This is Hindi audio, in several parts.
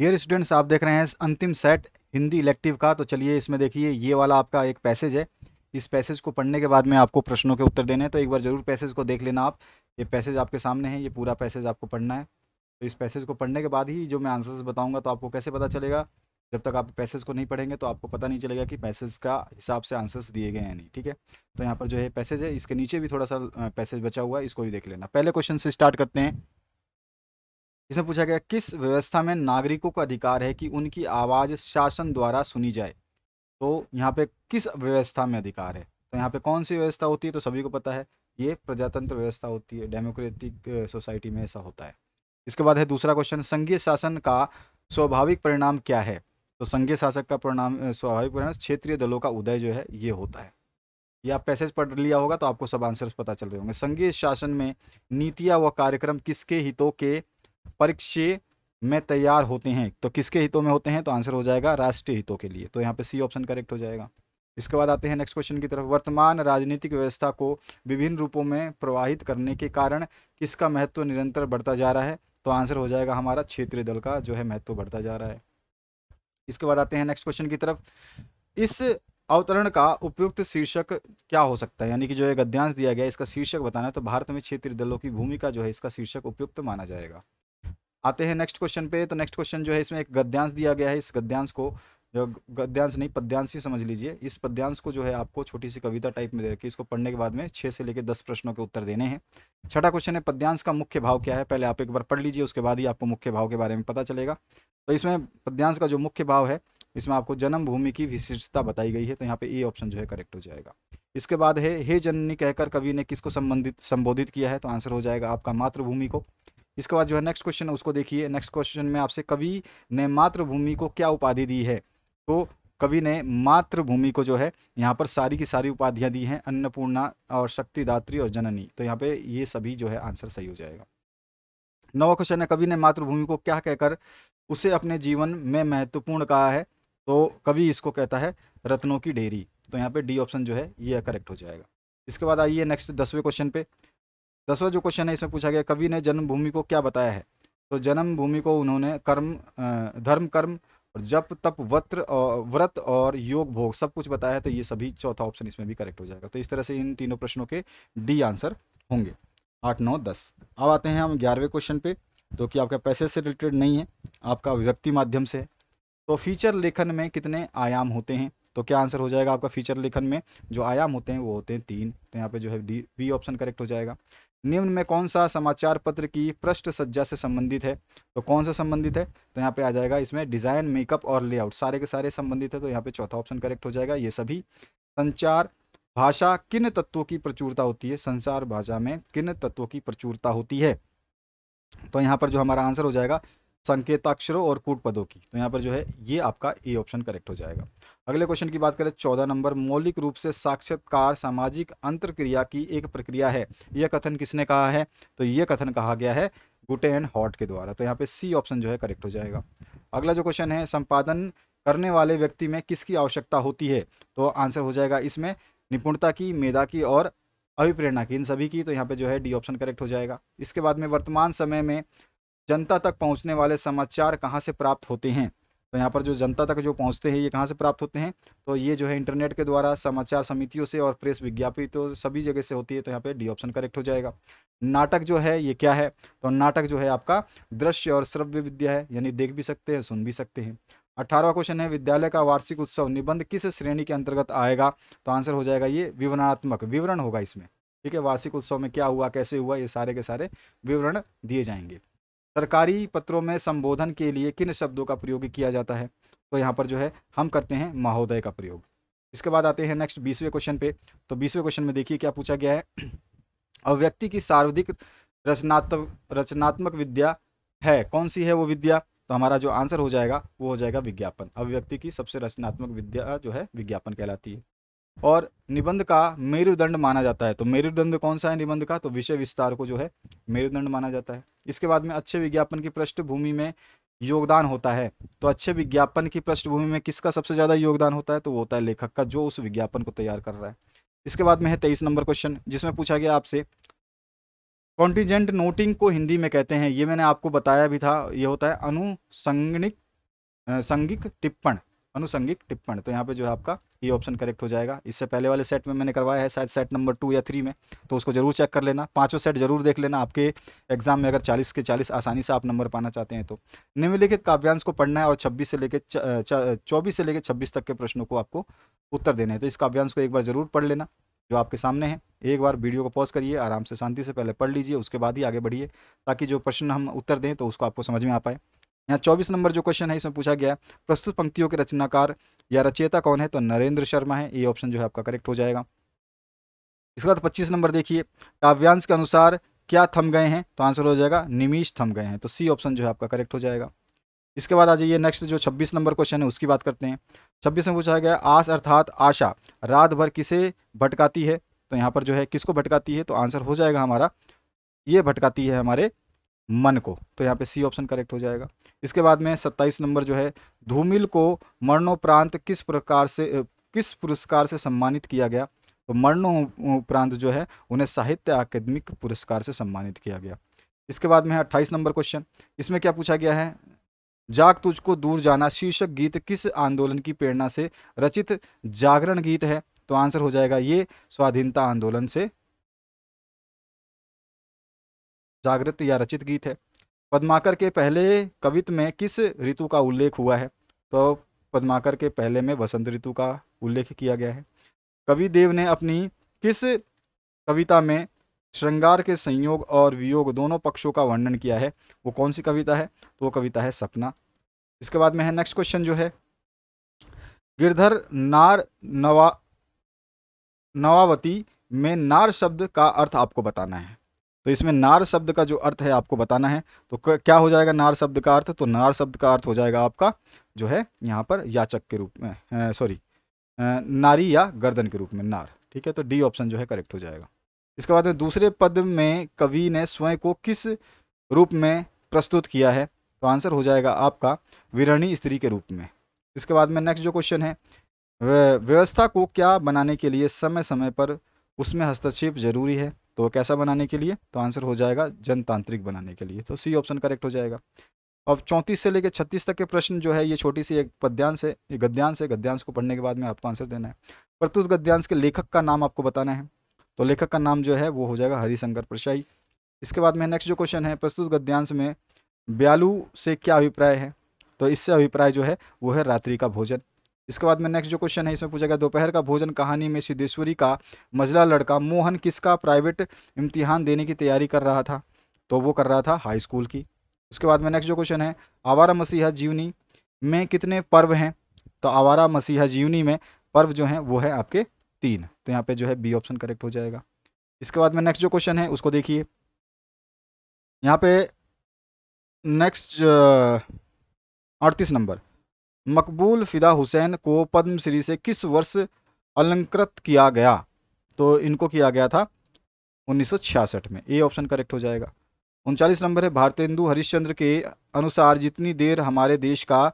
हेयर स्टूडेंट्स आप देख रहे हैं अंतिम सेट हिंदी इलेक्टिव का तो चलिए इसमें देखिए ये वाला आपका एक पैसेज है इस पैसेज को पढ़ने के बाद में आपको प्रश्नों के उत्तर देने हैं तो एक बार ज़रूर पैसेज को देख लेना आप ये पैसेज आपके सामने है ये पूरा पैसेज आपको पढ़ना है तो इस पैसेज को पढ़ने के बाद ही जो मैं आंसर्स बताऊंगा तो आपको कैसे पता चलेगा जब तक आप पैसेज को नहीं पढ़ेंगे तो आपको पता नहीं चलेगा कि पैसेज का हिसाब से आंसर्स दिए गए हैं नहीं ठीक है तो यहाँ पर जो है पैसेज है इसके नीचे भी थोड़ा सा पैसेज बचा हुआ है इसको भी देख लेना पहले क्वेश्चन से स्टार्ट करते हैं इसमें पूछा गया किस व्यवस्था में नागरिकों का अधिकार है कि उनकी आवाज़ शासन द्वारा सुनी जाए तो यहाँ पे किस व्यवस्था में अधिकार है तो यहाँ पे कौन सी व्यवस्था होती है तो सभी को पता है ये प्रजातंत्र व्यवस्था होती है डेमोक्रेटिक सोसाइटी में ऐसा होता है इसके बाद है दूसरा क्वेश्चन संघीय शासन का स्वाभाविक परिणाम क्या है तो संघीय शासक का परिणाम स्वाभाविक परिणाम क्षेत्रीय दलों का उदय जो है ये होता है आप पैसेज पढ़ लिया होगा तो आपको सब आंसर्स पता चल रहे होंगे संघीय शासन में नीतियाँ व कार्यक्रम किसके हितों के परीक्षे में तैयार होते हैं तो किसके हितों में होते हैं तो आंसर हो जाएगा राष्ट्रीय हितों के लिए तो यहाँ पे सी ऑप्शन करेक्ट हो जाएगा इसके बाद आते हैं नेक्स्ट क्वेश्चन की तरफ वर्तमान राजनीतिक व्यवस्था को विभिन्न रूपों में प्रवाहित करने के कारण किसका महत्व निरंतर बढ़ता जा रहा है तो आंसर हो जाएगा हमारा क्षेत्रीय दल का जो है महत्व बढ़ता जा रहा है इसके बाद आते हैं नेक्स्ट क्वेश्चन की तरफ इस अवतरण का उपयुक्त शीर्षक क्या हो सकता है यानी कि जो है गद्यांश दिया गया इसका शीर्षक बताना है तो भारत में क्षेत्रीय दलों की भूमिका जो है इसका शीर्षक उपयुक्त माना जाएगा आते हैं नेक्स्ट क्वेश्चन पे तो नेक्स्ट क्वेश्चन जो है इसमें एक गद्यांश दिया गया है इस गद्यांश को जो गद्यांश नहीं पद्यांश ही समझ लीजिए इस पद्यांश को जो है आपको छोटी सी कविता टाइप में दे रखी इसको पढ़ने के बाद में छः से लेकर दस प्रश्नों के उत्तर देने हैं छठा क्वेश्चन है पद्यांश का मुख्य भाव क्या है पहले आप एक बार पढ़ लीजिए उसके बाद ही आपको मुख्य भाव के बारे में पता चलेगा तो इसमें पद्यांश का जो मुख्य भाव है इसमें आपको जन्मभूमि की विशिष्टता बताई गई है तो यहाँ पे ए ऑप्शन जो है करेक्ट हो जाएगा इसके बाद है हे जननी कहकर कवि ने किसको संबंधित संबोधित किया है तो आंसर हो जाएगा आपका मातृभूमि को इसके बाद जो है नेक्स्ट क्वेश्चन उसको देखिए नेक्स्ट क्वेश्चन में आपसे कवि ने मातृभूमि को क्या उपाधि दी है तो कवि ने मातृभूमि को जो है यहाँ पर सारी की सारी उपाधियाँ दी हैं अन्नपूर्णा और शक्तिदात्री और जननी तो यहाँ पे ये सभी जो है आंसर सही हो जाएगा नवा क्वेश्चन है कवि ने मातृभूमि को क्या कहकर उसे अपने जीवन में महत्वपूर्ण कहा है तो कवि इसको कहता है रत्नों की डेरी तो यहाँ पे डी ऑप्शन जो है ये करेक्ट हो जाएगा इसके बाद आइए नेक्स्ट दसवें क्वेश्चन पे दसवा जो क्वेश्चन है इसमें पूछा गया कवि ने जन्मभूमि को क्या बताया है तो जन्मभूमि को उन्होंने कर्म धर्म कर्म जप तप वत्र व्रत और योग भोग सब कुछ बताया है तो ये सभी चौथा ऑप्शन इसमें भी करेक्ट हो जाएगा तो इस तरह से इन तीनों प्रश्नों के डी आंसर होंगे आठ नौ दस अब आते हैं हम ग्यारहवें क्वेश्चन पे तो कि आपका पैसे से रिलेटेड नहीं है आपका अभिव्यक्ति माध्यम से तो फीचर लेखन में कितने आयाम होते हैं तो क्या आंसर हो जाएगा आपका फीचर लेखन में जो आयाम होते हैं वो होते हैं तीन तो यहाँ पे जो है डी बी ऑप्शन करेक्ट हो जाएगा निम्न में कौन सा समाचार पत्र की पृष्ठ सज्जा से संबंधित है तो कौन सा संबंधित है तो यहाँ पे आ जाएगा इसमें डिज़ाइन मेकअप और लेआउट सारे के सारे संबंधित है तो यहाँ पे चौथा ऑप्शन करेक्ट हो जाएगा ये सभी संचार भाषा किन तत्वों की प्रचुरता होती है संचार भाषा में किन तत्वों की प्रचुरता होती है तो यहाँ पर जो हमारा आंसर हो जाएगा संकेताक्षरों और कूट पदों की तो यहाँ पर जो है ये आपका ए ऑप्शन करेक्ट हो जाएगा अगले क्वेश्चन की बात करें चौदह नंबर मौलिक रूप से साक्षात्कार सामाजिक अंतर्क्रिया की एक प्रक्रिया है यह कथन किसने कहा है तो यह कथन कहा गया है गुटे एंड हॉट के द्वारा तो यहाँ पे सी ऑप्शन जो है करेक्ट हो जाएगा अगला जो क्वेश्चन है संपादन करने वाले व्यक्ति में किसकी आवश्यकता होती है तो आंसर हो जाएगा इसमें निपुणता की मेधा की और अभिप्रेरणा की इन सभी की तो यहाँ पे जो है डी ऑप्शन करेक्ट हो जाएगा इसके बाद में वर्तमान समय में जनता तक पहुंचने वाले समाचार कहाँ से प्राप्त होते हैं तो यहाँ पर जो जनता तक जो पहुँचते हैं ये कहाँ से प्राप्त होते हैं तो ये जो है इंटरनेट के द्वारा समाचार समितियों से और प्रेस विज्ञापित तो सभी जगह से होती है तो यहाँ पे डी ऑप्शन करेक्ट हो जाएगा नाटक जो है ये क्या है तो नाटक जो है आपका दृश्य और श्रव्य विद्या है यानी देख भी सकते हैं सुन भी सकते हैं अठारहवा क्वेश्चन है विद्यालय का वार्षिक उत्सव निबंध किस श्रेणी के अंतर्गत आएगा तो आंसर हो जाएगा ये विवरणात्मक विवरण होगा इसमें ठीक है वार्षिक उत्सव में क्या हुआ कैसे हुआ ये सारे के सारे विवरण दिए जाएंगे सरकारी पत्रों में संबोधन के लिए किन शब्दों का प्रयोग किया जाता है तो यहाँ पर जो है हम करते हैं महोदय का प्रयोग इसके बाद आते हैं नेक्स्ट बीसवें क्वेश्चन पे तो बीसवें क्वेश्चन में देखिए क्या पूछा गया है अव्यक्ति की सार्वधिक रचनात्मक रचनात्मक विद्या है कौन सी है वो विद्या तो हमारा जो आंसर हो जाएगा वो हो जाएगा विज्ञापन अभिव्यक्ति की सबसे रचनात्मक विद्या जो है विज्ञापन कहलाती है और निबंध का मेरुदंड माना जाता है तो मेरुदंड कौन सा है निबंध का तो विषय विस्तार को जो है मेरुदंड माना जाता है इसके बाद में अच्छे विज्ञापन की पृष्ठभूमि में योगदान होता है तो अच्छे विज्ञापन की पृष्ठभूमि में किसका सबसे ज़्यादा योगदान होता है तो वो होता है लेखक का जो उस विज्ञापन को तैयार कर रहा है इसके बाद में है तेईस नंबर क्वेश्चन जिसमें पूछा गया आपसे कॉन्टीजेंट नोटिंग को हिंदी में कहते हैं ये मैंने आपको बताया भी था ये होता है अनुसंगिक संगिक टिप्पण अनुसंगिक टिप्पण तो यहाँ पे जो है आपका ये ऑप्शन करेक्ट हो जाएगा इससे पहले वाले सेट में मैंने करवाया है शायद सेट नंबर टू या थ्री में तो उसको जरूर चेक कर लेना पाँचों सेट जरूर देख लेना आपके एग्जाम में अगर चालीस के चालीस आसानी से आप नंबर पाना चाहते हैं तो निम्नलिखित काव्यांश को पढ़ना है और छब्बीस से लेकर चौबीस से लेकर छब्बीस तक के प्रश्नों को आपको उत्तर देना है तो इस काव्यांश को एक बार जरूर पढ़ लेना जो आपके सामने है एक बार वीडियो को पॉज करिए आराम से शांति से पहले पढ़ लीजिए उसके बाद ही आगे बढ़िए ताकि जो प्रश्न हम उत्तर दें तो उसको आपको समझ में आ पाए यहाँ चौबीस नंबर जो क्वेश्चन है इसमें पूछा गया प्रस्तुत पंक्तियों के रचनाकार या रचयिता कौन है तो नरेंद्र शर्मा है ये ऑप्शन जो है आपका करेक्ट हो जाएगा इसके बाद पच्चीस नंबर देखिए काव्यांश के अनुसार क्या थम गए हैं तो आंसर हो जाएगा निमीश थम गए हैं तो सी ऑप्शन जो है आपका करेक्ट हो जाएगा इसके बाद आ जाइए नेक्स्ट जो 26 नंबर क्वेश्चन है उसकी बात करते हैं 26 में पूछा गया आस अर्थात आशा रात भर किसे भटकाती है तो यहाँ पर जो है किसको भटकाती है तो आंसर हो जाएगा हमारा ये भटकाती है हमारे मन को तो यहाँ पे सी ऑप्शन करेक्ट हो जाएगा इसके बाद में सत्ताईस नंबर जो है धूमिल को मरणोपरांत किस प्रकार से किस पुरस्कार से सम्मानित किया गया तो मरणोपरांत जो है उन्हें साहित्य अकादमिक पुरस्कार से सम्मानित किया गया इसके बाद में है अट्ठाईस नंबर क्वेश्चन इसमें क्या पूछा गया है जाग तुझको दूर जाना शीर्षक गीत किस आंदोलन की प्रेरणा से रचित जागरण गीत है तो आंसर हो जाएगा ये स्वाधीनता आंदोलन से जागृत या रचित गीत है पद्माकर के पहले कवित्व में किस ऋतु का उल्लेख हुआ है तो पद्माकर के पहले में वसंत ऋतु का उल्लेख किया गया है कवि देव ने अपनी किस कविता में श्रृंगार के संयोग और वियोग दोनों पक्षों का वर्णन किया है वो कौन सी कविता है तो वो कविता है सपना इसके बाद में है नेक्स्ट क्वेश्चन जो है गिरधर नार नवा नवावती में नार शब्द का अर्थ आपको बताना है तो इसमें नार शब्द का जो अर्थ है आपको बताना है तो क्या हो जाएगा नार शब्द का अर्थ तो नार शब्द का अर्थ हो जाएगा आपका जो है यहाँ पर याचक के रूप में सॉरी नारी या गर्दन के रूप में नार ठीक है तो डी ऑप्शन जो है करेक्ट हो जाएगा इसके बाद दूसरे पद में कवि ने स्वयं को किस रूप में प्रस्तुत किया है तो आंसर हो जाएगा आपका विरणी स्त्री के रूप में इसके बाद में नेक्स्ट जो क्वेश्चन है व्यवस्था को क्या बनाने के लिए समय समय पर उसमें हस्तक्षेप जरूरी है तो वो कैसा बनाने के लिए तो आंसर हो जाएगा जनतांत्रिक बनाने के लिए तो सी ऑप्शन करेक्ट हो जाएगा अब चौंतीस से लेकर छत्तीस तक के प्रश्न जो है ये छोटी सी एक पद्यांश है ये गद्यांश है गद्यांश को पढ़ने के बाद में आपको आंसर देना है प्रस्तुत गद्यांश के लेखक का नाम आपको बताना है तो लेखक का नाम जो है वो हो जाएगा हरिशंकर प्रसाई इसके बाद में नेक्स्ट जो क्वेश्चन है प्रस्तुत गद्यांश में ब्यालू से क्या अभिप्राय है तो इससे अभिप्राय जो है वो है रात्रि का भोजन इसके बाद में नेक्स्ट जो क्वेश्चन है इसमें पूछा गया दोपहर का भोजन कहानी में सिद्धेश्वरी का मजला लड़का मोहन किसका प्राइवेट इम्तिहान देने की तैयारी कर रहा था तो वो कर रहा था हाई स्कूल की उसके बाद में नेक्स्ट जो क्वेश्चन है आवारा मसीहा जीवनी में कितने पर्व हैं तो आवारा मसीहा जीवनी में पर्व जो है वो है आपके तीन तो यहाँ पे जो है बी ऑप्शन करेक्ट हो जाएगा इसके बाद में नेक्स्ट जो क्वेश्चन है उसको देखिए यहाँ पे नेक्स्ट अड़तीस नंबर मकबूल फ़िदा हुसैन को पद्मश्री से किस वर्ष अलंकृत किया गया तो इनको किया गया था उन्नीस में ए ऑप्शन करेक्ट हो जाएगा उनचालीस नंबर है भारतेंदु हरिश्चंद्र के अनुसार जितनी देर हमारे देश का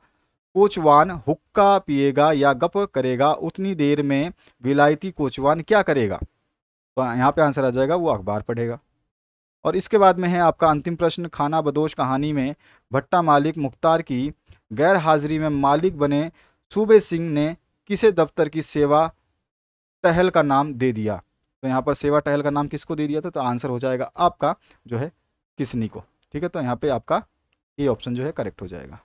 कोचवान हुक्का पिएगा या गप करेगा उतनी देर में विलायती कोचवान क्या करेगा तो यहाँ पे आंसर आ जाएगा वो अखबार पढ़ेगा और इसके बाद में है आपका अंतिम प्रश्न खाना बदोश कहानी में भट्टा मालिक मुख्तार की गैर हाजिरी में मालिक बने सूबे सिंह ने किसे दफ्तर की सेवा टहल का नाम दे दिया तो यहाँ पर सेवा टहल का नाम किसको दे दिया था तो आंसर हो जाएगा आपका जो है किसनी को ठीक है तो यहाँ पे आपका ये ऑप्शन जो है करेक्ट हो जाएगा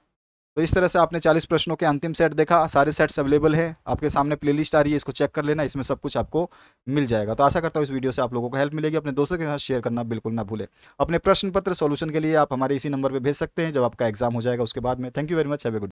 तो इस तरह से आपने 40 प्रश्नों के अंतिम सेट देखा सारे सेट्स अवेलेबल है आपके सामने प्लेलिस्ट आ रही है इसको चेक कर लेना इसमें सब कुछ आपको मिल जाएगा तो आशा करता हूँ इस वीडियो से आप लोगों को हेल्प मिलेगी अपने दोस्तों के साथ शेयर करना बिल्कुल ना भूले अपने प्रश्न पत्र सोल्यूशन के लिए आप हमारे इसी नंबर पर भेज सकते हैं जब आपका एग्जाम हो जाएगा उसके बाद में thank you very much have good